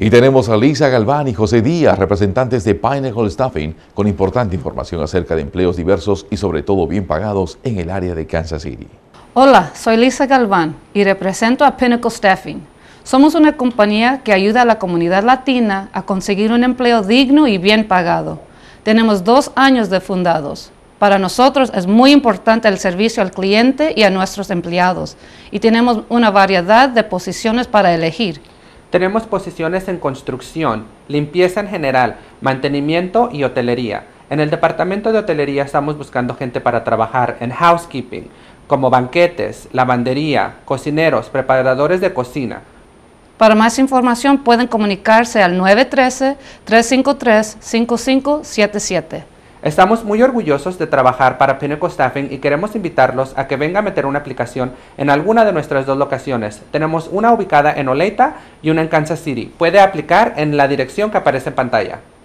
Y tenemos a Lisa Galván y José Díaz, representantes de Pineapple Staffing, con importante información acerca de empleos diversos y sobre todo bien pagados en el área de Kansas City. Hola, soy Lisa Galván y represento a Pinnacle Staffing. Somos una compañía que ayuda a la comunidad latina a conseguir un empleo digno y bien pagado. Tenemos dos años de fundados. Para nosotros es muy importante el servicio al cliente y a nuestros empleados y tenemos una variedad de posiciones para elegir. Tenemos posiciones en construcción, limpieza en general, mantenimiento y hotelería. En el departamento de hotelería estamos buscando gente para trabajar en housekeeping, como banquetes, lavandería, cocineros, preparadores de cocina. Para más información pueden comunicarse al 913-353-5577. Estamos muy orgullosos de trabajar para Pinnacle Staffing y queremos invitarlos a que venga a meter una aplicación en alguna de nuestras dos locaciones. Tenemos una ubicada en Oleita y una en Kansas City. Puede aplicar en la dirección que aparece en pantalla.